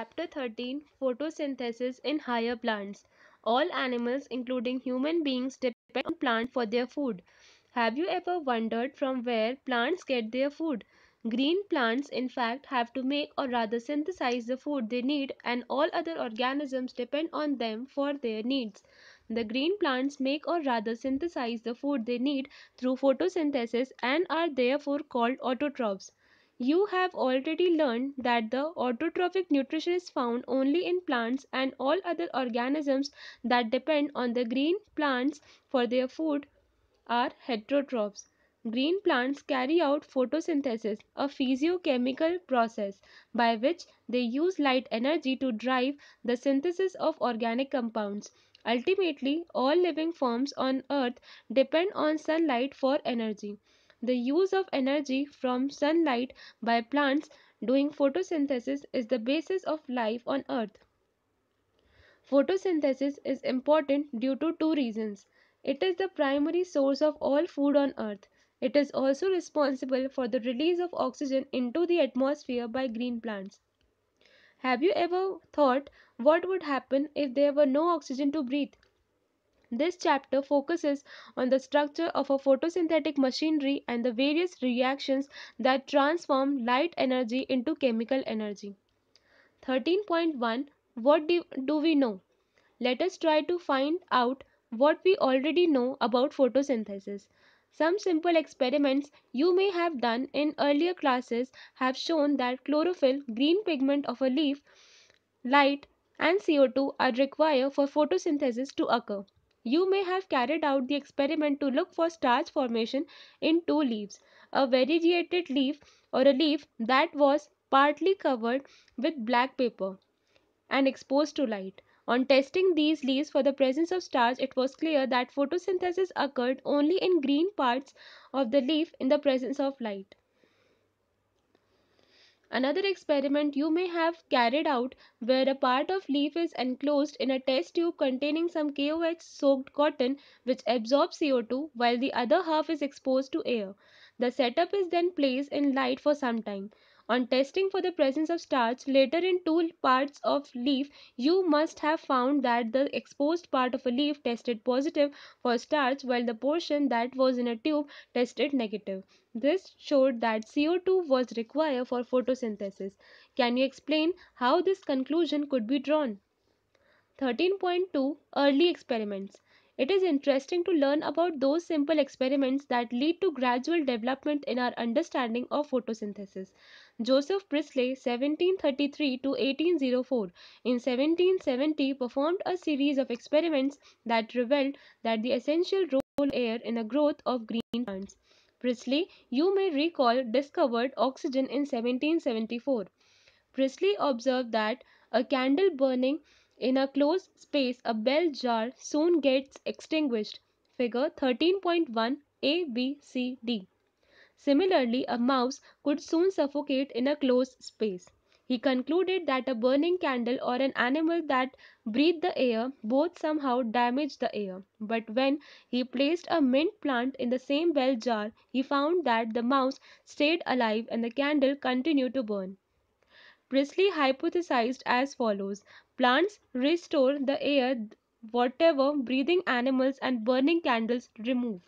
Chapter 13 Photosynthesis in Higher Plants All animals, including human beings, depend on plants for their food. Have you ever wondered from where plants get their food? Green plants, in fact, have to make or rather synthesize the food they need, and all other organisms depend on them for their needs. The green plants make or rather synthesize the food they need through photosynthesis and are therefore called autotrophs. You have already learned that the autotrophic nutrition is found only in plants and all other organisms that depend on the green plants for their food are heterotrophs. Green plants carry out photosynthesis, a physiochemical process by which they use light energy to drive the synthesis of organic compounds. Ultimately, all living forms on earth depend on sunlight for energy. The use of energy from sunlight by plants doing photosynthesis is the basis of life on earth. Photosynthesis is important due to two reasons. It is the primary source of all food on earth. It is also responsible for the release of oxygen into the atmosphere by green plants. Have you ever thought what would happen if there were no oxygen to breathe? This chapter focuses on the structure of a photosynthetic machinery and the various reactions that transform light energy into chemical energy. 13.1 What do, we know? Let us try to find out what we already know about photosynthesis. Some simple experiments you may have done in earlier classes have shown that chlorophyll, green pigment of a leaf, light and CO2 are required for photosynthesis to occur. You may have carried out the experiment to look for starch formation in two leaves, a variegated leaf or a leaf that was partly covered with black paper and exposed to light. On testing these leaves for the presence of starch, it was clear that photosynthesis occurred only in green parts of the leaf in the presence of light. Another experiment you may have carried out where a part of leaf is enclosed in a test tube containing some KOH soaked cotton which absorbs CO2 while the other half is exposed to air. The setup is then placed in light for some time. On testing for the presence of starch later in two parts of leaf, you must have found that the exposed part of a leaf tested positive for starch while the portion that was in a tube tested negative. This showed that CO2 was required for photosynthesis. Can you explain how this conclusion could be drawn? 13.2 Early Experiments it is interesting to learn about those simple experiments that lead to gradual development in our understanding of photosynthesis. Joseph Priestley (1733–1804) in 1770 performed a series of experiments that revealed that the essential role air in the growth of green plants. Priestley, you may recall, discovered oxygen in 1774. Priestley observed that a candle burning in a closed space, a bell jar, soon gets extinguished. Figure 13.1 a b c d. Similarly, a mouse could soon suffocate in a closed space. He concluded that a burning candle or an animal that breathed the air both somehow damaged the air. But when he placed a mint plant in the same bell jar, he found that the mouse stayed alive and the candle continued to burn. Priestley hypothesized as follows Plants restore the air whatever breathing animals and burning candles remove.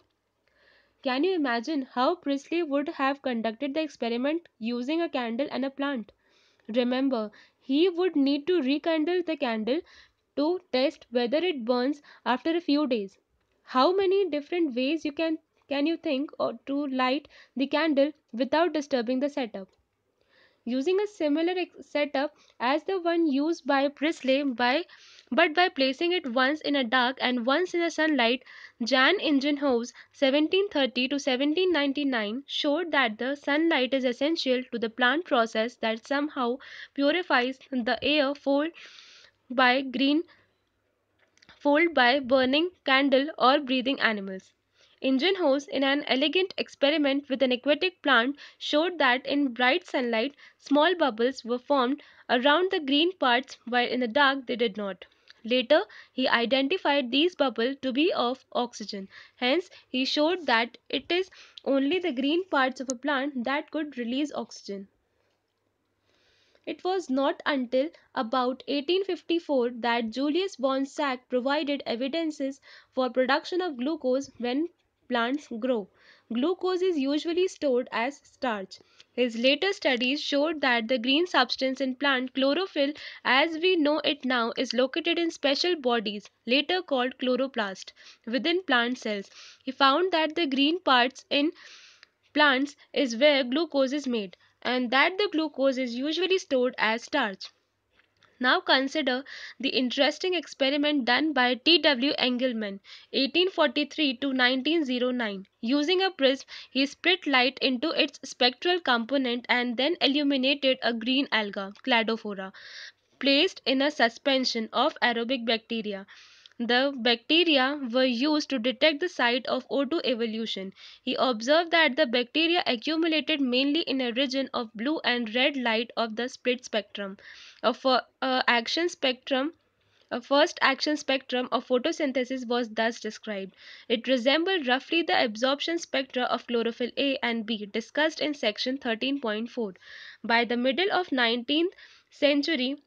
Can you imagine how Priestley would have conducted the experiment using a candle and a plant? Remember, he would need to rekindle the candle to test whether it burns after a few days. How many different ways you can can you think or to light the candle without disturbing the setup? Using a similar setup as the one used by Priestley by but by placing it once in a dark and once in the sunlight, Jan Ingenhove's 1730 to 1799 showed that the sunlight is essential to the plant process that somehow purifies the air fold by green fold by burning candle or breathing animals. Ingenhose, in an elegant experiment with an aquatic plant, showed that in bright sunlight, small bubbles were formed around the green parts while in the dark they did not. Later, he identified these bubbles to be of oxygen. Hence, he showed that it is only the green parts of a plant that could release oxygen. It was not until about 1854 that Julius von Sack provided evidences for production of glucose when plants grow. Glucose is usually stored as starch. His later studies showed that the green substance in plant chlorophyll as we know it now is located in special bodies later called chloroplast within plant cells. He found that the green parts in plants is where glucose is made and that the glucose is usually stored as starch. Now consider the interesting experiment done by T.W. Engelmann (1843–1909). Using a prism, he split light into its spectral component and then illuminated a green alga (Cladophora) placed in a suspension of aerobic bacteria. The bacteria were used to detect the site of O2 evolution. He observed that the bacteria accumulated mainly in a region of blue and red light of the split spectrum. A, for, action spectrum a first action spectrum of photosynthesis was thus described. It resembled roughly the absorption spectra of chlorophyll A and B discussed in section 13.4. By the middle of 19th century,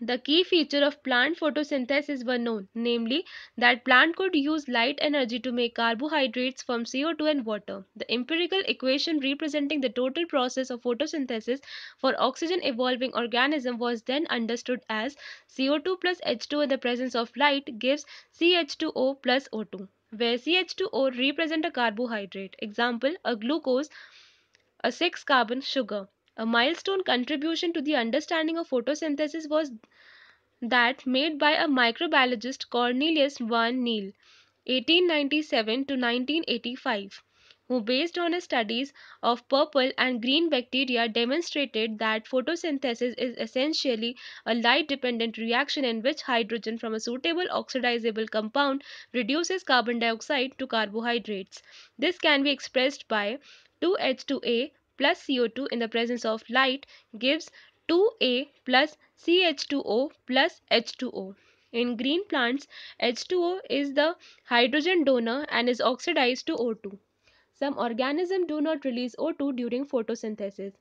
the key feature of plant photosynthesis were known, namely that plant could use light energy to make carbohydrates from CO2 and water. The empirical equation representing the total process of photosynthesis for oxygen evolving organism was then understood as CO2 plus H2 in the presence of light gives CH2O plus O2, where CH2O represent a carbohydrate, example a glucose, a 6 carbon sugar. A milestone contribution to the understanding of photosynthesis was that made by a microbiologist Cornelius van Niel, 1897 to 1985 who based on his studies of purple and green bacteria demonstrated that photosynthesis is essentially a light dependent reaction in which hydrogen from a suitable oxidizable compound reduces carbon dioxide to carbohydrates this can be expressed by 2H2A plus CO2 in the presence of light gives 2A plus CH2O plus H2O. In green plants, H2O is the hydrogen donor and is oxidized to O2. Some organisms do not release O2 during photosynthesis.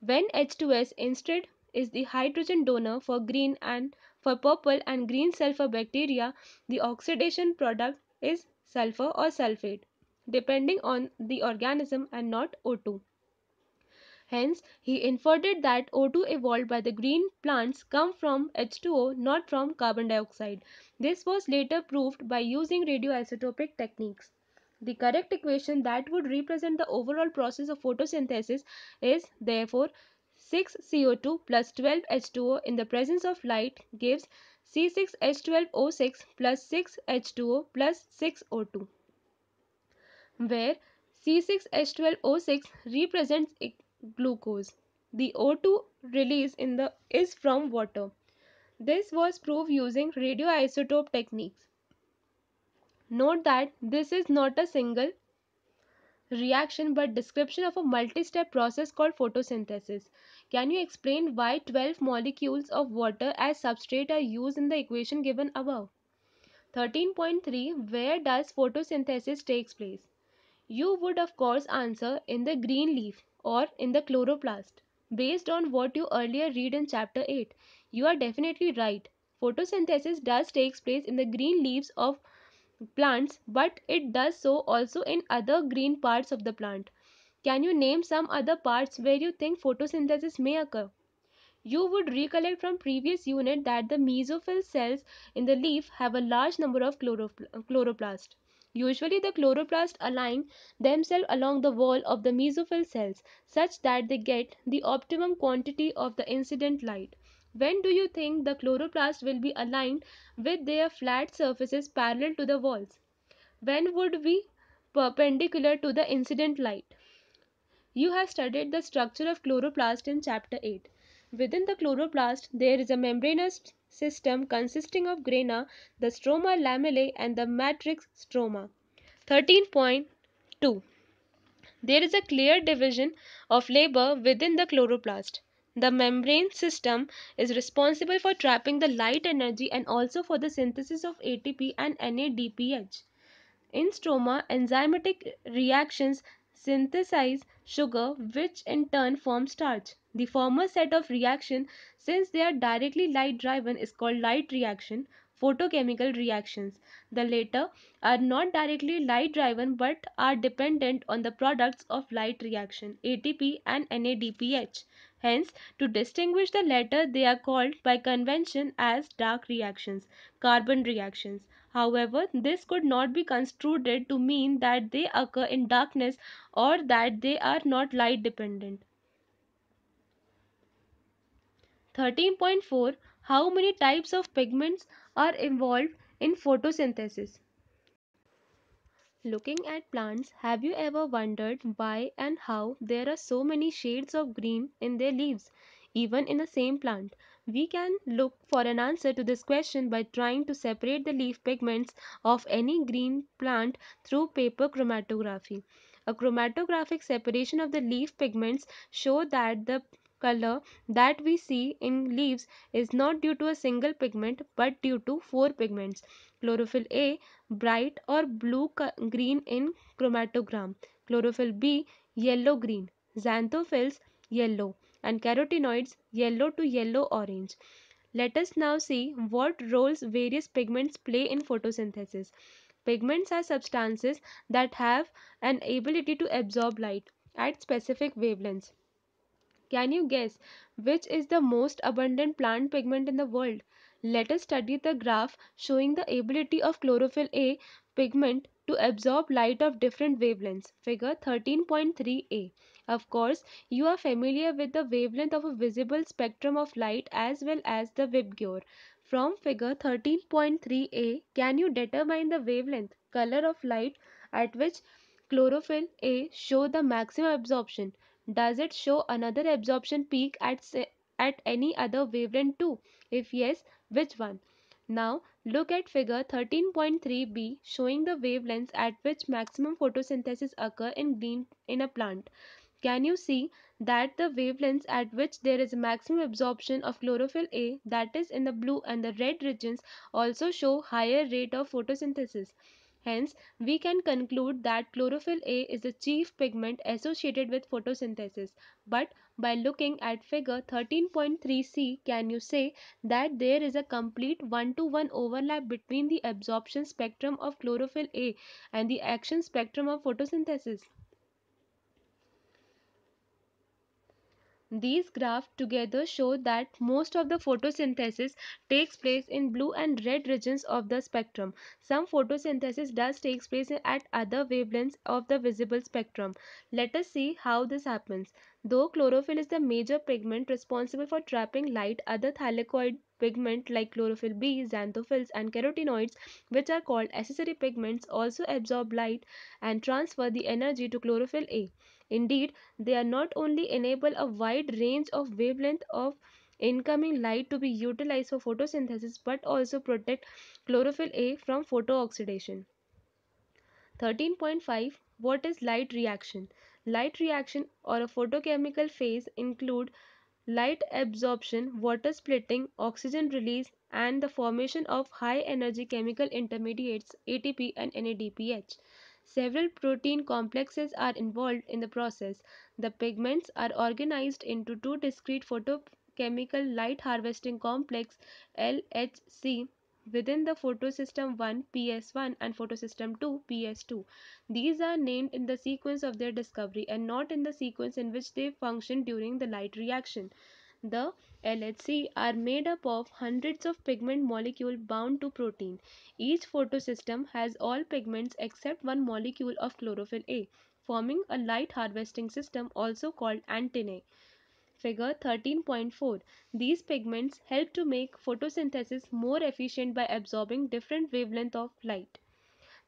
When H2S instead is the hydrogen donor for green and for purple and green sulfur bacteria, the oxidation product is sulfur or sulfate, depending on the organism and not O2. Hence, he inferred that O2 evolved by the green plants come from H2O, not from carbon dioxide. This was later proved by using radioisotopic techniques. The correct equation that would represent the overall process of photosynthesis is therefore 6 CO2 plus 12 H2O in the presence of light gives C6H12O6 plus 6 H2O plus 6 O2 where C6H12O6 represents glucose. The O2 release in the is from water. This was proved using radioisotope techniques. Note that this is not a single reaction but description of a multi-step process called photosynthesis. Can you explain why 12 molecules of water as substrate are used in the equation given above? 13.3 Where does photosynthesis takes place? You would of course answer in the green leaf or in the chloroplast. Based on what you earlier read in chapter 8, you are definitely right. Photosynthesis does takes place in the green leaves of plants but it does so also in other green parts of the plant. Can you name some other parts where you think photosynthesis may occur? You would recollect from previous unit that the mesophyll cells in the leaf have a large number of chloropl- chloroplast. Usually the chloroplasts align themselves along the wall of the mesophyll cells such that they get the optimum quantity of the incident light. When do you think the chloroplasts will be aligned with their flat surfaces parallel to the walls? When would be perpendicular to the incident light? You have studied the structure of chloroplast in chapter 8. Within the chloroplast, there is a membranous system consisting of grana, the stroma lamellae and the matrix stroma. 13.2 There is a clear division of labor within the chloroplast. The membrane system is responsible for trapping the light energy and also for the synthesis of ATP and NADPH. In stroma, enzymatic reactions synthesize sugar which in turn form starch. The former set of reaction, since they are directly light driven, is called light reaction, photochemical reactions. The latter are not directly light driven but are dependent on the products of light reaction ATP and NADPH. Hence, to distinguish the latter, they are called by convention as dark reactions, carbon reactions. However, this could not be construed to mean that they occur in darkness or that they are not light dependent. 13.4 How many types of pigments are involved in photosynthesis? Looking at plants, have you ever wondered why and how there are so many shades of green in their leaves, even in the same plant? We can look for an answer to this question by trying to separate the leaf pigments of any green plant through paper chromatography. A chromatographic separation of the leaf pigments show that the color that we see in leaves is not due to a single pigment but due to four pigments. Chlorophyll A bright or blue green in chromatogram. Chlorophyll B yellow green. Xanthophylls yellow and carotenoids yellow to yellow orange. Let us now see what roles various pigments play in photosynthesis. Pigments are substances that have an ability to absorb light at specific wavelengths. Can you guess which is the most abundant plant pigment in the world? Let us study the graph showing the ability of chlorophyll A pigment to absorb light of different wavelengths. Figure 13.3a. Of course, you are familiar with the wavelength of a visible spectrum of light as well as the Wibgure. From figure 13.3a, can you determine the wavelength, color of light at which chlorophyll A show the maximum absorption? Does it show another absorption peak at, at any other wavelength too? If yes, which one? Now look at figure 13.3b showing the wavelengths at which maximum photosynthesis occur in green in a plant. Can you see that the wavelengths at which there is maximum absorption of chlorophyll A that is in the blue and the red regions also show higher rate of photosynthesis. Hence, we can conclude that chlorophyll A is the chief pigment associated with photosynthesis. But by looking at figure 13.3c, can you say that there is a complete one-to-one -one overlap between the absorption spectrum of chlorophyll A and the action spectrum of photosynthesis? These graphs together show that most of the photosynthesis takes place in blue and red regions of the spectrum. Some photosynthesis does take place at other wavelengths of the visible spectrum. Let us see how this happens. Though chlorophyll is the major pigment responsible for trapping light, other thylakoid pigments like chlorophyll B, xanthophylls and carotenoids which are called accessory pigments also absorb light and transfer the energy to chlorophyll A. Indeed, they are not only enable a wide range of wavelength of incoming light to be utilized for photosynthesis but also protect chlorophyll A from photooxidation. 13.5 What is light reaction? Light reaction or a photochemical phase include light absorption, water splitting, oxygen release and the formation of high energy chemical intermediates ATP and NADPH. Several protein complexes are involved in the process. The pigments are organized into two discrete photochemical light harvesting complex LHC within the photosystem 1 PS1 and photosystem 2 PS2. These are named in the sequence of their discovery and not in the sequence in which they function during the light reaction. The LHC are made up of hundreds of pigment molecule bound to protein. Each photosystem has all pigments except one molecule of chlorophyll A, forming a light harvesting system also called antennae. Figure 13.4. These pigments help to make photosynthesis more efficient by absorbing different wavelength of light.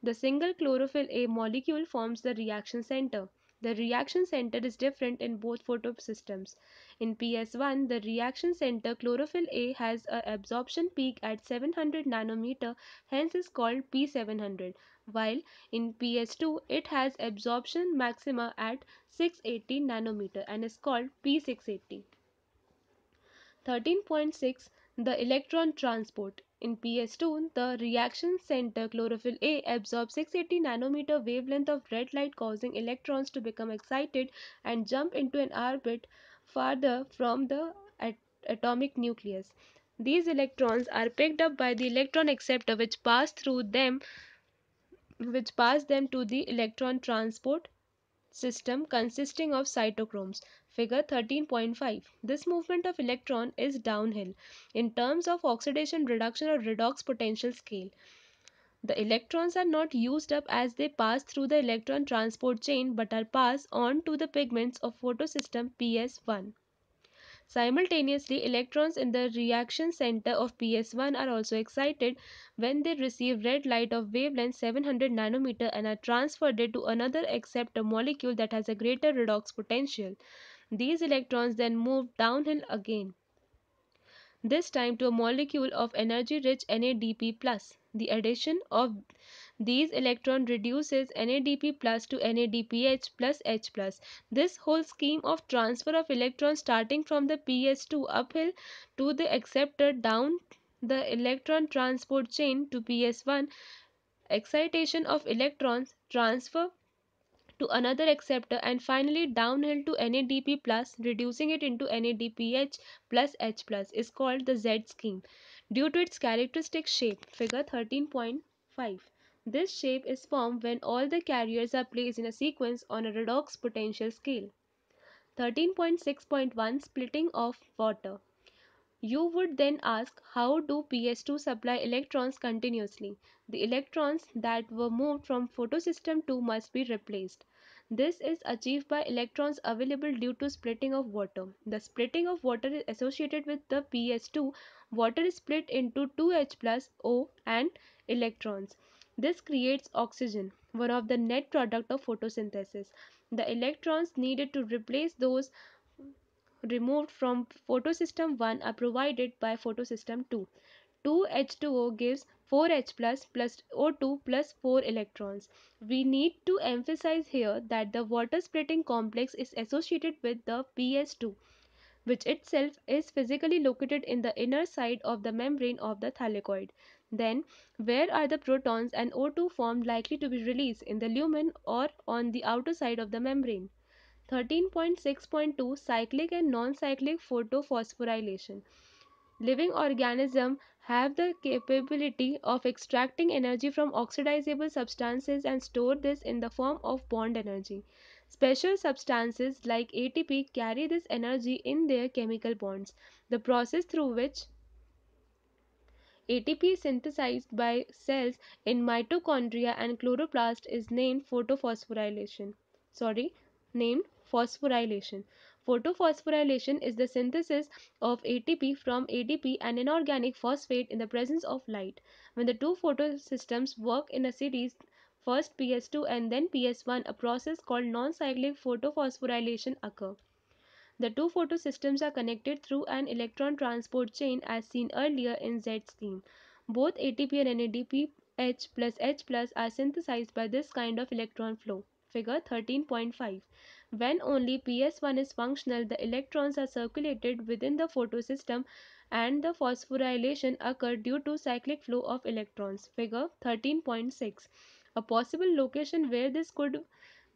The single chlorophyll A molecule forms the reaction center. The reaction center is different in both photosystems. In PS1, the reaction center chlorophyll A has an absorption peak at 700 nanometer, hence is called P700, while in PS2 it has absorption maxima at 680 nanometer and is called P680. 13.6 The electron transport in PS2, the reaction center chlorophyll A absorbs 680 nanometer wavelength of red light causing electrons to become excited and jump into an orbit farther from the at atomic nucleus. These electrons are picked up by the electron acceptor which pass through them which pass them to the electron transport system consisting of cytochromes. Figure 13.5. This movement of electron is downhill in terms of oxidation reduction or redox potential scale. The electrons are not used up as they pass through the electron transport chain but are passed on to the pigments of photosystem PS1. Simultaneously, electrons in the reaction center of PS1 are also excited when they receive red light of wavelength 700 nanometer and are transferred to another acceptor molecule that has a greater redox potential. These electrons then move downhill again, this time to a molecule of energy-rich NADP+. The addition of these electrons reduces NADP plus to NADPH plus H plus. This whole scheme of transfer of electrons starting from the PS2 uphill to the acceptor down the electron transport chain to PS1, excitation of electrons, transfer to another acceptor and finally downhill to NADP plus reducing it into NADPH plus H plus is called the Z scheme due to its characteristic shape figure 13.5. This shape is formed when all the carriers are placed in a sequence on a redox potential scale. 13.6.1 Splitting of water you would then ask how do PS2 supply electrons continuously? The electrons that were moved from photosystem 2 must be replaced. This is achieved by electrons available due to splitting of water. The splitting of water is associated with the PS2. Water is split into 2H h plus O and electrons. This creates oxygen, one of the net product of photosynthesis. The electrons needed to replace those removed from photosystem 1 are provided by photosystem 2. 2H2O gives 4H plus plus O2 plus 4 electrons. We need to emphasize here that the water splitting complex is associated with the PS2 which itself is physically located in the inner side of the membrane of the thylakoid. Then, where are the protons and O2 formed likely to be released in the lumen or on the outer side of the membrane? 13.6.2 Cyclic and non-cyclic photophosphorylation. Living organisms have the capability of extracting energy from oxidizable substances and store this in the form of bond energy. Special substances like ATP carry this energy in their chemical bonds. The process through which ATP is synthesized by cells in mitochondria and chloroplast is named photophosphorylation. Sorry, named phosphorylation. Photophosphorylation is the synthesis of ATP from ADP and inorganic phosphate in the presence of light. When the two photosystems work in a series, first PS2 and then PS1, a process called non-cyclic photophosphorylation occurs. The two photosystems are connected through an electron transport chain as seen earlier in Z scheme. Both ATP and NADP H plus H plus are synthesized by this kind of electron flow. Figure 13.5. When only PS1 is functional, the electrons are circulated within the photosystem and the phosphorylation occurs due to cyclic flow of electrons. Figure 13.6. A possible location where this could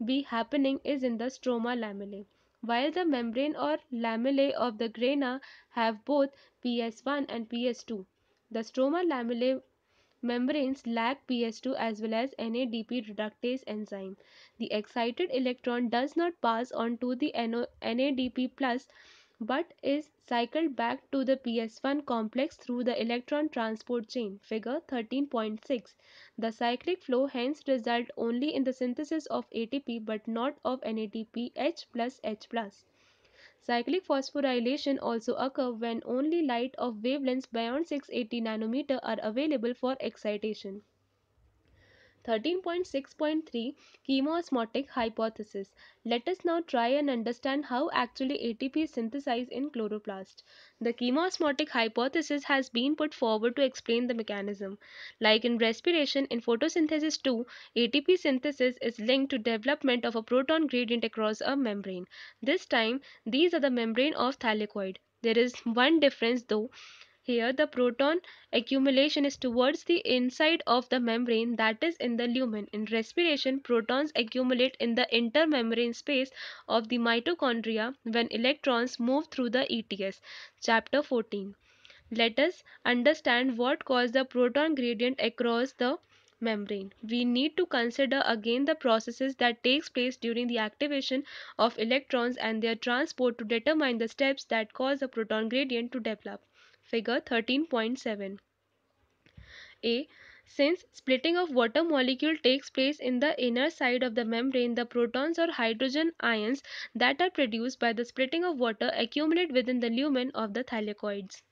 be happening is in the stroma lamellae. While the membrane or lamellae of the grana have both PS1 and PS2, the stroma lamellae membranes lack PS2 as well as NADP reductase enzyme. The excited electron does not pass on to the NADP plus but is cycled back to the PS1 complex through the electron transport chain figure 13.6. The cyclic flow hence result only in the synthesis of ATP but not of NADPH plus H plus. Cyclic phosphorylation also occur when only light of wavelengths beyond 680 nanometer are available for excitation. 13.6.3 Chemiosmotic Hypothesis. Let us now try and understand how actually ATP is synthesized in chloroplast. The chemiosmotic hypothesis has been put forward to explain the mechanism. Like in respiration, in photosynthesis too, ATP synthesis is linked to development of a proton gradient across a membrane. This time, these are the membrane of thylakoid. There is one difference though here the proton accumulation is towards the inside of the membrane that is in the lumen. In respiration, protons accumulate in the intermembrane space of the mitochondria when electrons move through the ETS. Chapter 14. Let us understand what caused the proton gradient across the membrane. We need to consider again the processes that takes place during the activation of electrons and their transport to determine the steps that cause the proton gradient to develop figure 13.7. A. Since splitting of water molecule takes place in the inner side of the membrane, the protons or hydrogen ions that are produced by the splitting of water accumulate within the lumen of the thylakoids.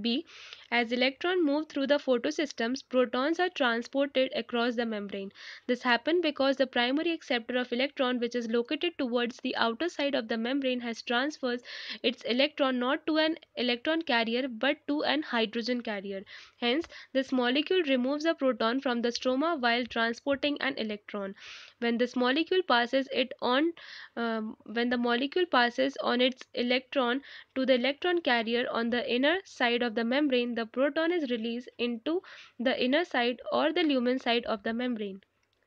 B. As electrons move through the photosystems, protons are transported across the membrane. This happens because the primary acceptor of electron which is located towards the outer side of the membrane has transfers its electron not to an electron carrier but to an hydrogen carrier. Hence, this molecule removes a proton from the stroma while transporting an electron. When this molecule passes it on um, when the molecule passes on its electron to the electron carrier on the inner side side of the membrane, the proton is released into the inner side or the lumen side of the membrane.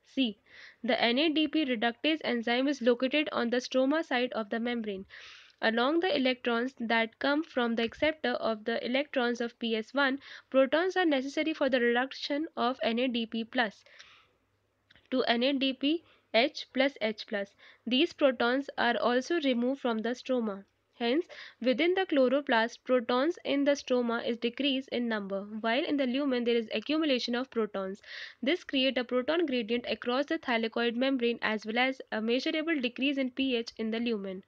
C. The NADP reductase enzyme is located on the stroma side of the membrane along the electrons that come from the acceptor of the electrons of PS1, protons are necessary for the reduction of NADP plus to NADPH plus H plus. These protons are also removed from the stroma. Hence, within the chloroplast, protons in the stroma is decreased in number, while in the lumen there is accumulation of protons. This create a proton gradient across the thylakoid membrane as well as a measurable decrease in pH in the lumen.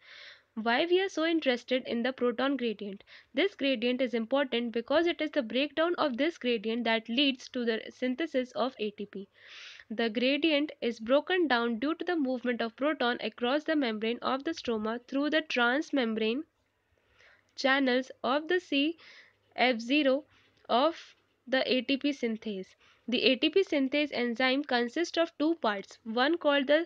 Why we are so interested in the proton gradient? This gradient is important because it is the breakdown of this gradient that leads to the synthesis of ATP. The gradient is broken down due to the movement of proton across the membrane of the stroma through the transmembrane channels of the CF0 of the ATP synthase. The ATP synthase enzyme consists of two parts, one called the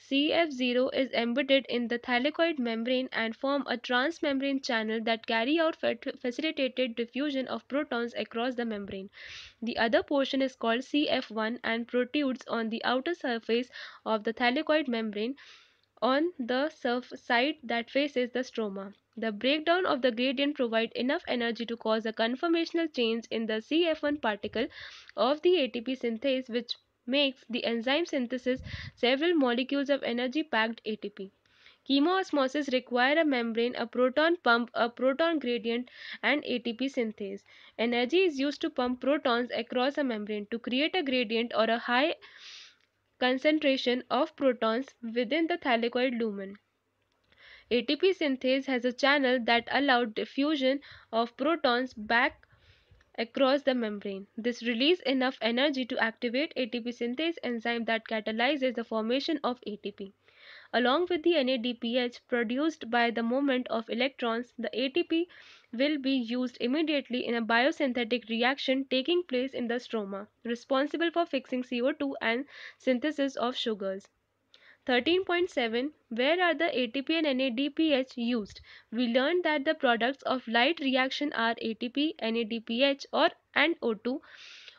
CF0 is embedded in the thylakoid membrane and form a transmembrane channel that carry out facilitated diffusion of protons across the membrane. The other portion is called CF1 and protrudes on the outer surface of the thylakoid membrane on the side that faces the stroma. The breakdown of the gradient provide enough energy to cause a conformational change in the CF1 particle of the ATP synthase which makes the enzyme synthesis several molecules of energy-packed ATP. Chemoosmosis require a membrane, a proton pump, a proton gradient and ATP synthase. Energy is used to pump protons across a membrane to create a gradient or a high concentration of protons within the thylakoid lumen. ATP synthase has a channel that allows diffusion of protons back across the membrane. This release enough energy to activate ATP synthase enzyme that catalyzes the formation of ATP. Along with the NADPH produced by the movement of electrons, the ATP will be used immediately in a biosynthetic reaction taking place in the stroma, responsible for fixing CO2 and synthesis of sugars. 13.7 Where are the ATP and NADPH used? We learned that the products of light reaction are ATP, NADPH or and O2.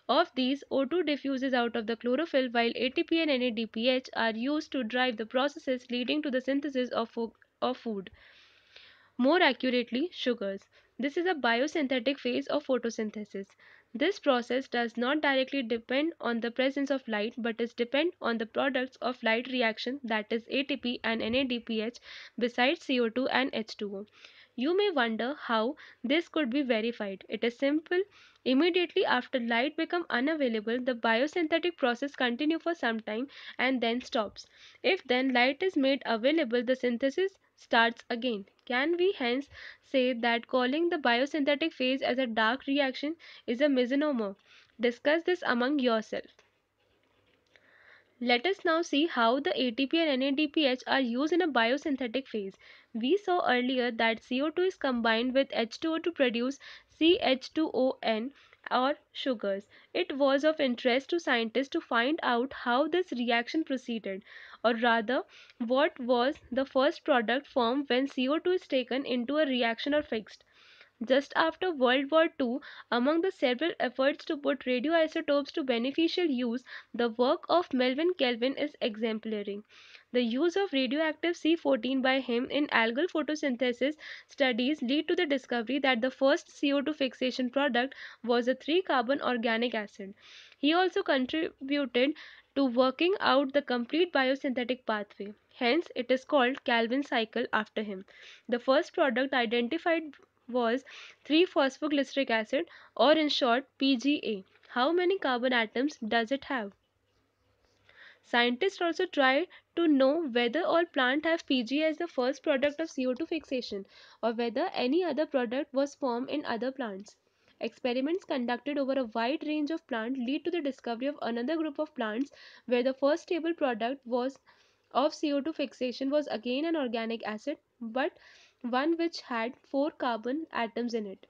Of these, O2 diffuses out of the chlorophyll while ATP and NADPH are used to drive the processes leading to the synthesis of, of food. More accurately, sugars. This is a biosynthetic phase of photosynthesis. This process does not directly depend on the presence of light but is depend on the products of light reaction that is ATP and NADPH besides CO2 and H2O. You may wonder how this could be verified. It is simple. Immediately after light become unavailable, the biosynthetic process continue for some time and then stops. If then light is made available, the synthesis starts again. Can we hence say that calling the biosynthetic phase as a dark reaction is a misnomer? Discuss this among yourself. Let us now see how the ATP and NADPH are used in a biosynthetic phase. We saw earlier that CO2 is combined with H2O to produce CH2ON or sugars. It was of interest to scientists to find out how this reaction proceeded, or rather, what was the first product formed when CO2 is taken into a reaction or fixed. Just after World War II, among the several efforts to put radioisotopes to beneficial use, the work of Melvin Kelvin is exemplary. The use of radioactive C14 by him in algal photosynthesis studies lead to the discovery that the first CO2 fixation product was a 3-carbon organic acid. He also contributed to working out the complete biosynthetic pathway. Hence, it is called Calvin cycle after him. The first product identified was 3-phosphoglyceric acid or in short PGA. How many carbon atoms does it have? Scientists also try to know whether all plants have Pg as the first product of CO2 fixation or whether any other product was formed in other plants. Experiments conducted over a wide range of plants lead to the discovery of another group of plants where the first stable product was of CO2 fixation was again an organic acid but one which had four carbon atoms in it.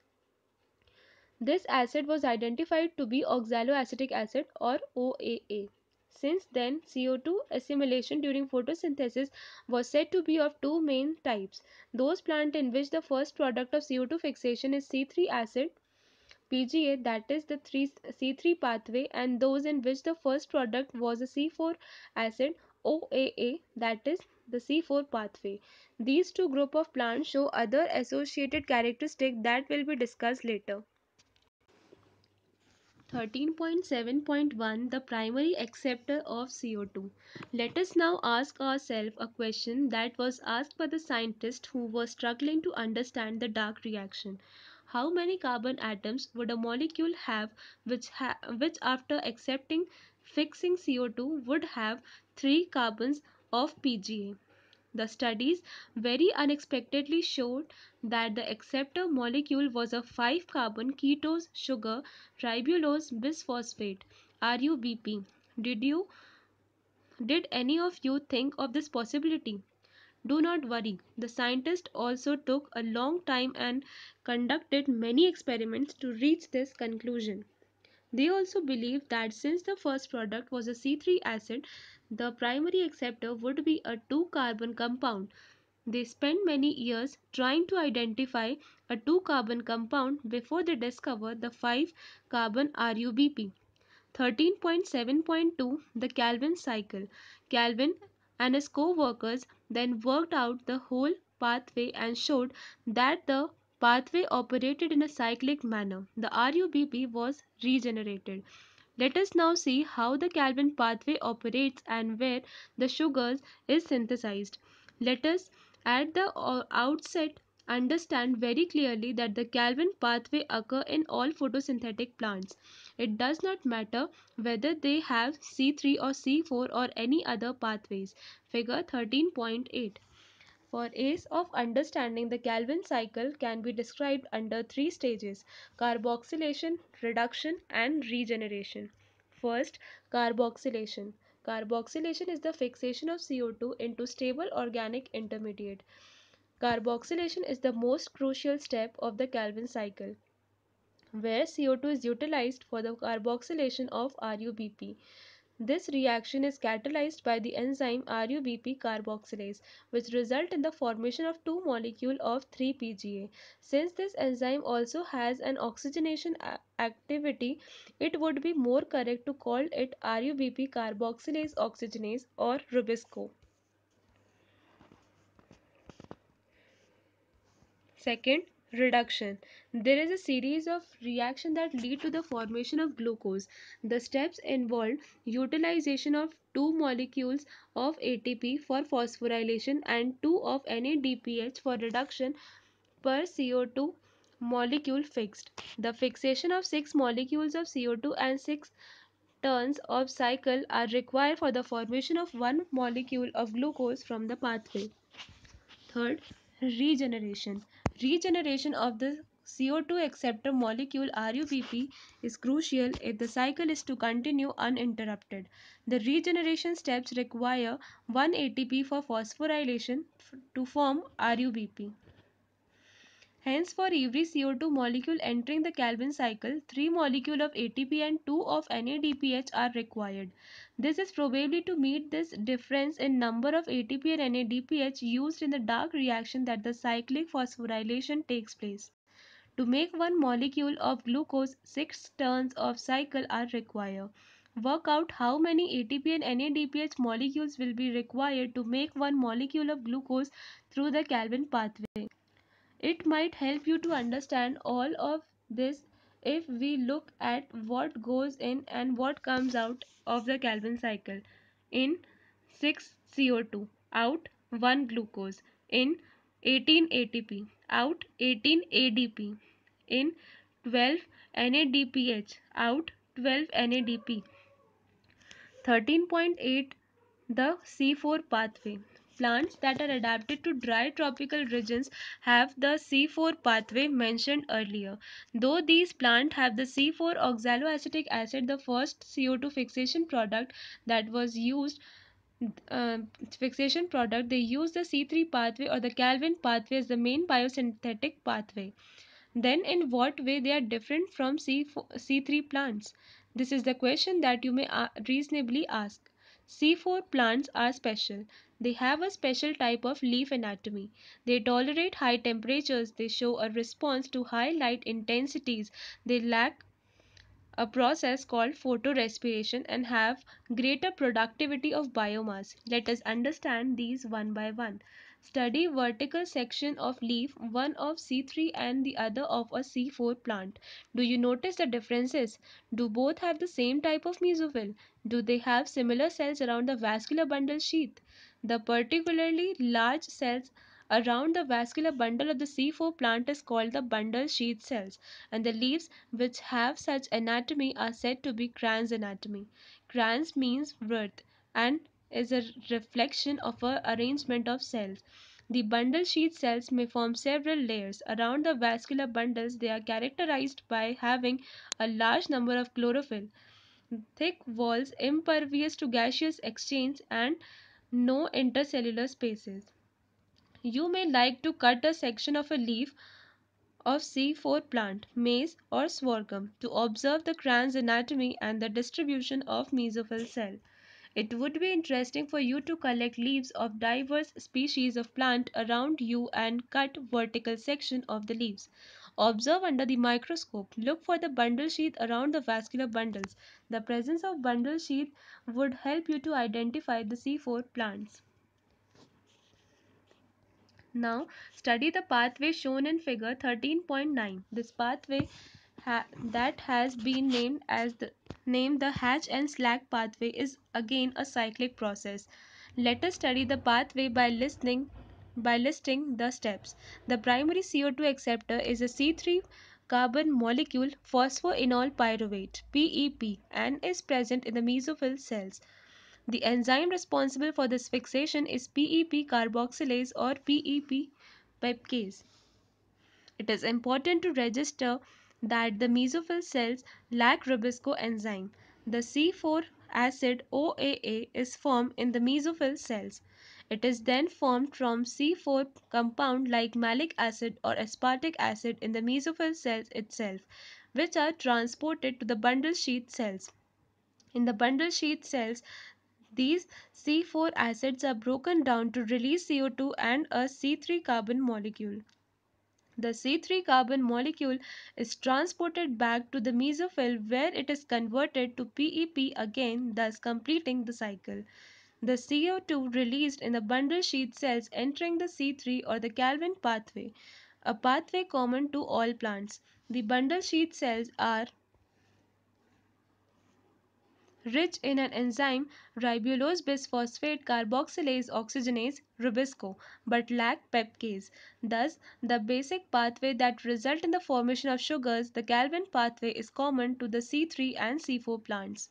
This acid was identified to be oxaloacetic acid or OAA. Since then, CO2 assimilation during photosynthesis was said to be of two main types. Those plants in which the first product of CO2 fixation is C3 acid PGA that is the three C3 pathway and those in which the first product was a C4 acid OAA that is the C4 pathway. These two group of plants show other associated characteristics that will be discussed later. 13.7.1 The primary acceptor of CO2. Let us now ask ourselves a question that was asked by the scientist who was struggling to understand the dark reaction. How many carbon atoms would a molecule have which, ha which after accepting fixing CO2 would have 3 carbons of PGA? The studies very unexpectedly showed that the acceptor molecule was a 5 carbon ketose sugar ribulose bisphosphate RUBP. Did you did any of you think of this possibility? Do not worry. The scientist also took a long time and conducted many experiments to reach this conclusion. They also believed that since the first product was a C3 acid, the primary acceptor would be a two carbon compound. They spent many years trying to identify a two carbon compound before they discover the five carbon RUBP. 13.7.2 The Calvin cycle. Calvin and his co-workers then worked out the whole pathway and showed that the pathway operated in a cyclic manner. The RUBP was regenerated. Let us now see how the Calvin pathway operates and where the sugars is synthesized. Let us at the uh, outset understand very clearly that the Calvin pathway occur in all photosynthetic plants. It does not matter whether they have C3 or C4 or any other pathways. Figure 13.8 for ease of understanding, the Calvin cycle can be described under three stages carboxylation, reduction, and regeneration. First, carboxylation. Carboxylation is the fixation of CO2 into stable organic intermediate. Carboxylation is the most crucial step of the Calvin cycle where CO2 is utilized for the carboxylation of RUBP. This reaction is catalyzed by the enzyme RUBP carboxylase, which result in the formation of two molecule of 3-PGA. Since this enzyme also has an oxygenation activity, it would be more correct to call it RUBP carboxylase oxygenase or Rubisco. Second, reduction. There is a series of reaction that lead to the formation of glucose. The steps involve utilization of two molecules of ATP for phosphorylation and two of NADPH for reduction per CO2 molecule fixed. The fixation of six molecules of CO2 and six turns of cycle are required for the formation of one molecule of glucose from the pathway. Third, regeneration. Regeneration of the CO2 acceptor molecule RUBP is crucial if the cycle is to continue uninterrupted. The regeneration steps require 1 ATP for phosphorylation to form RUBP. Hence, for every CO2 molecule entering the Calvin cycle, 3 molecule of ATP and 2 of NADPH are required. This is probably to meet this difference in number of ATP and NADPH used in the dark reaction that the cyclic phosphorylation takes place. To make one molecule of glucose, 6 turns of cycle are required. Work out how many ATP and NADPH molecules will be required to make one molecule of glucose through the Calvin pathway. It might help you to understand all of this if we look at what goes in and what comes out of the Calvin cycle. In 6 CO2, out 1 glucose. In 18 ATP, out 18 ADP. In 12 NADPH, out 12 NADP. 13.8 the C4 pathway Plants that are adapted to dry tropical regions have the C4 pathway mentioned earlier, though these plants have the C4 oxaloacetic acid, the first CO2 fixation product that was used uh, fixation product, they use the C3 pathway or the Calvin pathway as the main biosynthetic pathway. Then in what way they are different from C4, C3 plants? This is the question that you may reasonably ask. C4 plants are special. They have a special type of leaf anatomy. They tolerate high temperatures. They show a response to high light intensities. They lack a process called photorespiration and have greater productivity of biomass. Let us understand these one by one. Study vertical section of leaf, one of C3 and the other of a C4 plant. Do you notice the differences? Do both have the same type of mesophyll? Do they have similar cells around the vascular bundle sheath? The particularly large cells around the vascular bundle of the C4 plant is called the bundle sheath cells, and the leaves which have such anatomy are said to be Cran's anatomy. Cran's means wreath and is a reflection of a arrangement of cells. The bundle sheath cells may form several layers. Around the vascular bundles, they are characterized by having a large number of chlorophyll, thick walls impervious to gaseous exchange, and no intercellular spaces. You may like to cut a section of a leaf of C4 plant, maize or sorghum to observe the cran's anatomy and the distribution of mesophyll cell. It would be interesting for you to collect leaves of diverse species of plant around you and cut vertical section of the leaves. Observe under the microscope. Look for the bundle sheath around the vascular bundles. The presence of bundle sheath would help you to identify the C4 plants. Now, study the pathway shown in figure 13.9. This pathway ha that has been named as the named the hatch and slack pathway is again a cyclic process. Let us study the pathway by listening by listing the steps. The primary CO2 acceptor is a C3 carbon molecule phosphoenol pyruvate PEP and is present in the mesophyll cells. The enzyme responsible for this fixation is PEP carboxylase or PEP peptase. It is important to register that the mesophyll cells lack ribosco enzyme. The C4 acid OAA is formed in the mesophyll cells. It is then formed from C4 compound like malic acid or aspartic acid in the mesophyll cells itself, which are transported to the bundle sheath cells. In the bundle sheath cells, these C4 acids are broken down to release CO2 and a C3 carbon molecule. The C3 carbon molecule is transported back to the mesophyll where it is converted to PEP again thus completing the cycle the CO2 released in the bundle sheath cells entering the C3 or the Calvin pathway, a pathway common to all plants. The bundle sheath cells are rich in an enzyme ribulose bisphosphate carboxylase oxygenase ribisco but lack pepcase thus the basic pathway that result in the formation of sugars the galvin pathway is common to the c3 and c4 plants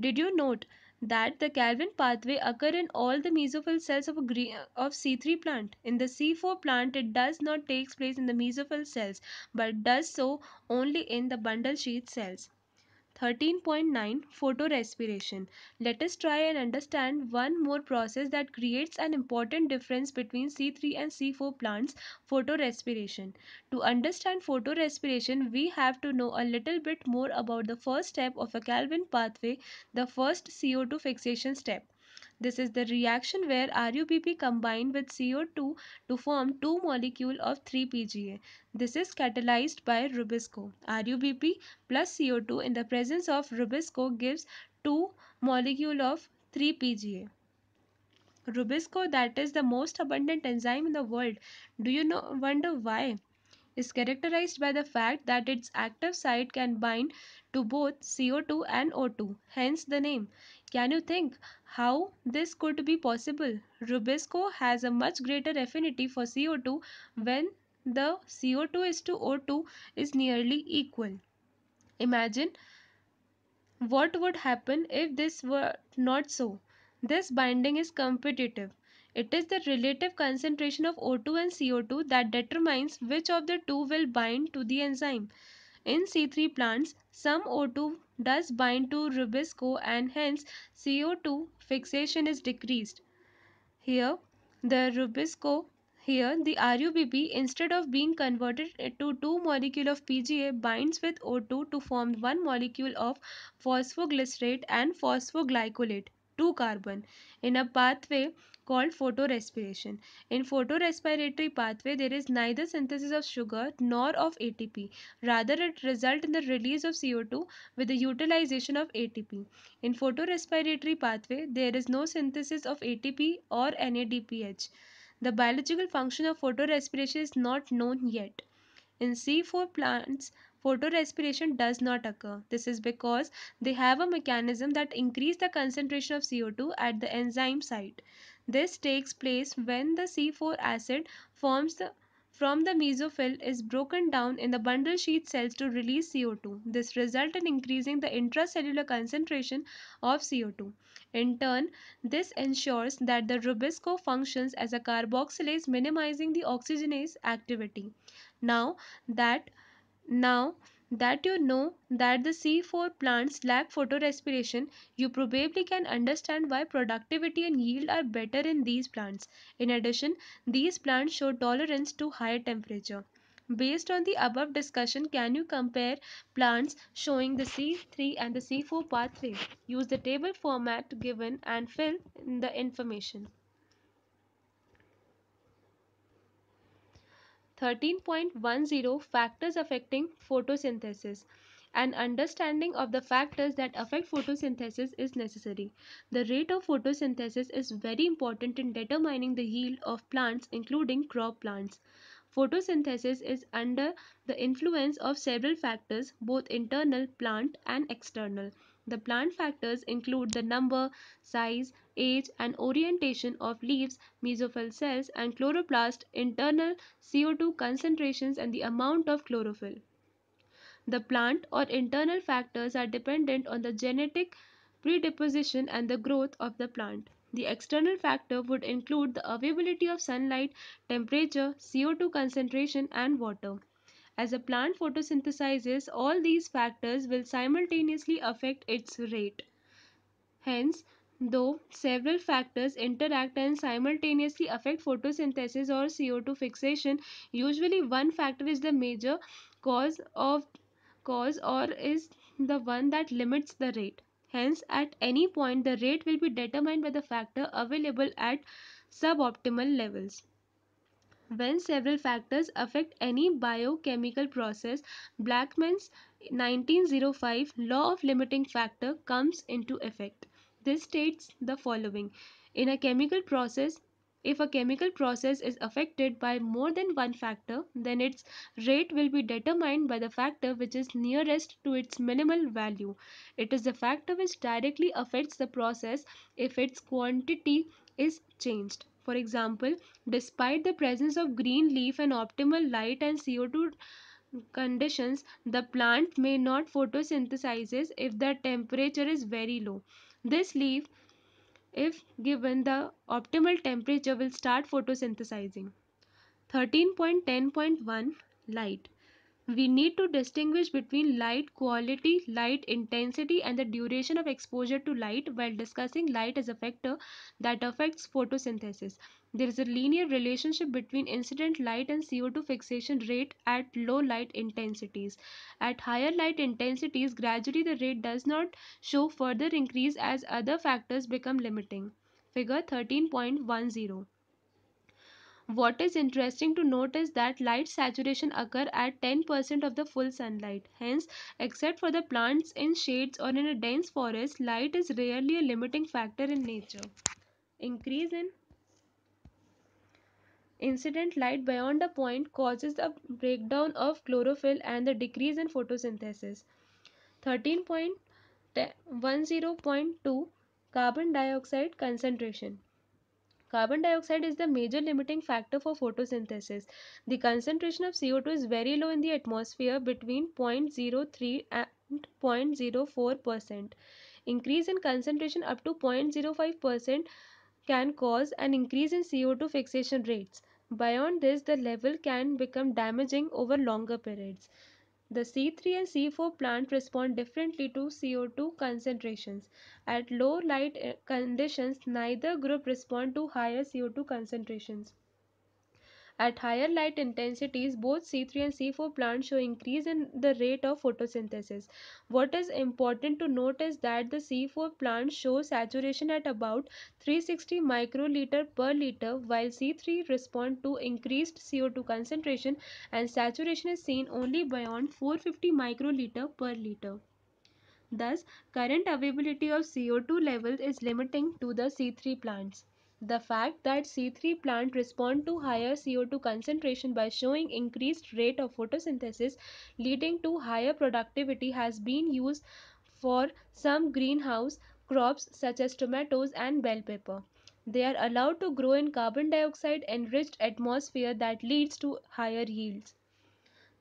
did you note that the Calvin pathway occur in all the mesophyll cells of, green, uh, of C3 plant. In the C4 plant, it does not take place in the mesophyll cells but does so only in the bundle sheath cells. 13.9 Photorespiration. Let us try and understand one more process that creates an important difference between C3 and C4 plants, photorespiration. To understand photorespiration, we have to know a little bit more about the first step of a Calvin pathway, the first CO2 fixation step. This is the reaction where RuBP combined with CO2 to form two molecule of 3PGA. This is catalyzed by Rubisco. RuBP plus CO2 in the presence of Rubisco gives two molecule of 3PGA. Rubisco that is the most abundant enzyme in the world. Do you know wonder why? is characterized by the fact that its active site can bind to both CO2 and O2, hence the name. Can you think how this could be possible? Rubisco has a much greater affinity for CO2 when the CO2 is to O2 is nearly equal. Imagine what would happen if this were not so. This binding is competitive. It is the relative concentration of O2 and CO2 that determines which of the two will bind to the enzyme. In C3 plants, some O2 does bind to rubisco and hence CO2 fixation is decreased. Here, the rubisco here, the RUBP, instead of being converted to 2 molecule of PGA, binds with O2 to form 1 molecule of phosphoglycerate and phosphoglycolate, 2 carbon, in a pathway called photorespiration. In photorespiratory pathway, there is neither synthesis of sugar nor of ATP. Rather, it results in the release of CO2 with the utilization of ATP. In photorespiratory pathway, there is no synthesis of ATP or NADPH. The biological function of photorespiration is not known yet. In C4 plants, photorespiration does not occur. This is because they have a mechanism that increase the concentration of CO2 at the enzyme site. This takes place when the C4 acid forms the, from the mesophyll is broken down in the bundle sheath cells to release CO2. This results in increasing the intracellular concentration of CO2. In turn, this ensures that the rubisco functions as a carboxylase minimizing the oxygenase activity. Now that now that you know that the C4 plants lack photorespiration, you probably can understand why productivity and yield are better in these plants. In addition, these plants show tolerance to higher temperature. Based on the above discussion, can you compare plants showing the C3 and the C4 pathway? Use the table format given and fill in the information. 13.10 Factors affecting photosynthesis. An understanding of the factors that affect photosynthesis is necessary. The rate of photosynthesis is very important in determining the yield of plants including crop plants. Photosynthesis is under the influence of several factors both internal plant and external. The plant factors include the number, size, age and orientation of leaves, mesophyll cells and chloroplast, internal CO2 concentrations and the amount of chlorophyll. The plant or internal factors are dependent on the genetic predisposition and the growth of the plant. The external factor would include the availability of sunlight, temperature, CO2 concentration and water. As a plant photosynthesizes, all these factors will simultaneously affect its rate. Hence, though several factors interact and simultaneously affect photosynthesis or CO2 fixation, usually one factor is the major cause of cause or is the one that limits the rate. Hence, at any point, the rate will be determined by the factor available at suboptimal levels. When several factors affect any biochemical process, Blackman's 1905 law of limiting factor comes into effect. This states the following. In a chemical process, if a chemical process is affected by more than one factor, then its rate will be determined by the factor which is nearest to its minimal value. It is the factor which directly affects the process if its quantity is changed. For example, despite the presence of green leaf and optimal light and CO2 conditions, the plant may not photosynthesize if the temperature is very low. This leaf, if given the optimal temperature, will start photosynthesizing. 13.10.1 Light we need to distinguish between light quality, light intensity and the duration of exposure to light while discussing light as a factor that affects photosynthesis. There is a linear relationship between incident light and CO2 fixation rate at low light intensities. At higher light intensities, gradually the rate does not show further increase as other factors become limiting. Figure 13.10 what is interesting to note is that light saturation occur at 10% of the full sunlight. Hence, except for the plants in shades or in a dense forest, light is rarely a limiting factor in nature. Increase in incident light beyond a point causes a breakdown of chlorophyll and the decrease in photosynthesis. 13.10.2 carbon dioxide concentration Carbon dioxide is the major limiting factor for photosynthesis. The concentration of CO2 is very low in the atmosphere between 0.03 and 0.04%. Increase in concentration up to 0.05% can cause an increase in CO2 fixation rates. Beyond this, the level can become damaging over longer periods. The C3 and C4 plant respond differently to CO2 concentrations. At low light eh, conditions, neither group respond to higher CO2 concentrations. At higher light intensities, both C3 and C4 plants show increase in the rate of photosynthesis. What is important to note is that the C4 plant shows saturation at about 360 microliter per liter while C3 respond to increased CO2 concentration and saturation is seen only beyond 450 microliter per liter. Thus, current availability of CO2 levels is limiting to the C3 plants. The fact that C3 plant respond to higher CO2 concentration by showing increased rate of photosynthesis leading to higher productivity has been used for some greenhouse crops such as tomatoes and bell pepper. They are allowed to grow in carbon dioxide enriched atmosphere that leads to higher yields.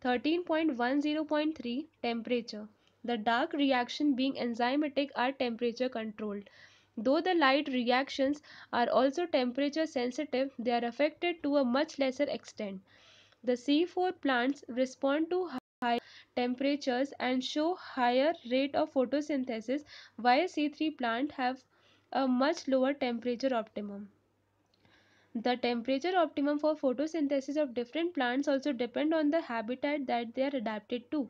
13.10.3 Temperature The dark reaction being enzymatic are temperature controlled. Though the light reactions are also temperature sensitive, they are affected to a much lesser extent. The C4 plants respond to high temperatures and show higher rate of photosynthesis while C3 plants have a much lower temperature optimum. The temperature optimum for photosynthesis of different plants also depend on the habitat that they are adapted to.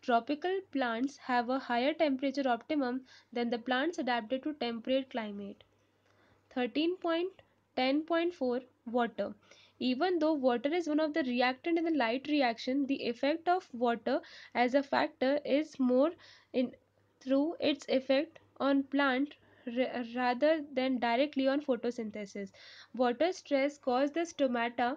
Tropical plants have a higher temperature optimum than the plants adapted to temperate climate. 13.10.4 Water Even though water is one of the reactant in the light reaction, the effect of water as a factor is more in, through its effect on plant rather than directly on photosynthesis. Water stress causes the stomata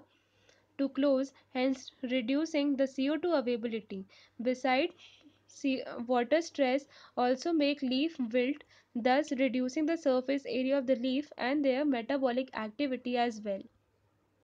to close, hence reducing the CO2 availability. Besides, water stress also make leaf wilt, thus reducing the surface area of the leaf and their metabolic activity as well.